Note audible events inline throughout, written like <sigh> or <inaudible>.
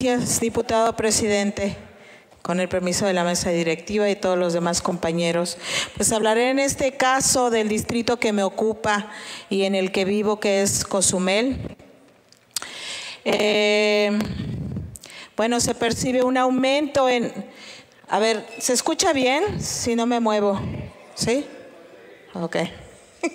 Gracias, diputado presidente. Con el permiso de la mesa directiva y todos los demás compañeros, pues hablaré en este caso del distrito que me ocupa y en el que vivo, que es Cozumel. Eh, bueno, se percibe un aumento en... A ver, ¿se escucha bien? Si no me muevo. ¿Sí? Ok. <laughs>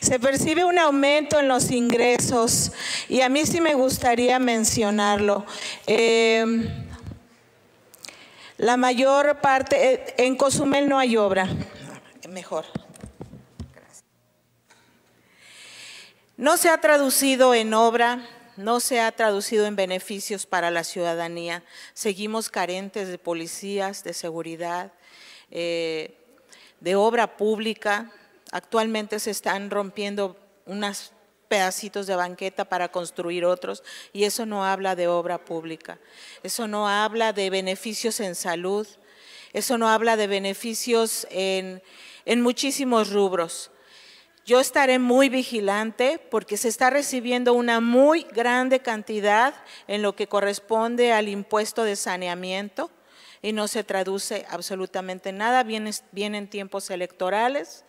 se percibe un aumento en los ingresos y a mí sí me gustaría mencionarlo. Eh, la mayor parte, eh, en Cozumel no hay obra, mejor. No se ha traducido en obra, no se ha traducido en beneficios para la ciudadanía. Seguimos carentes de policías, de seguridad, eh, de obra pública. Actualmente se están rompiendo unas pedacitos de banqueta para construir otros, y eso no habla de obra pública, eso no habla de beneficios en salud, eso no habla de beneficios en, muchísimos rubros. Yo estaré muy vigilante porque se está recibiendo una muy grande cantidad en lo que corresponde al impuesto de saneamiento y no se traduce absolutamente nada, viene en tiempos electorales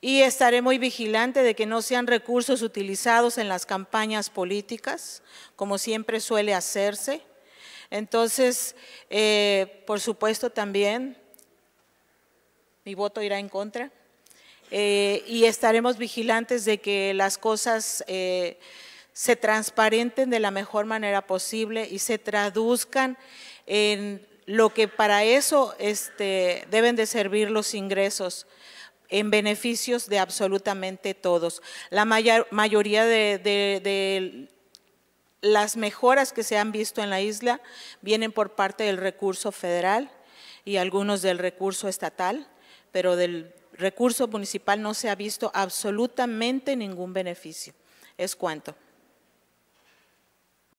y estaré muy vigilante de que no sean recursos utilizados en las campañas políticas, como siempre suele hacerse. Entonces, eh, por supuesto también, mi voto irá en contra eh, y estaremos vigilantes de que las cosas eh, se transparenten de la mejor manera posible y se traduzcan en lo que para eso este, deben de servir los ingresos en beneficios de absolutamente todos. La mayoría de, de las mejoras que se han visto en la isla vienen por parte del recurso federal y algunos del recurso estatal, pero del recurso municipal no se ha visto absolutamente ningún beneficio. Es cuanto.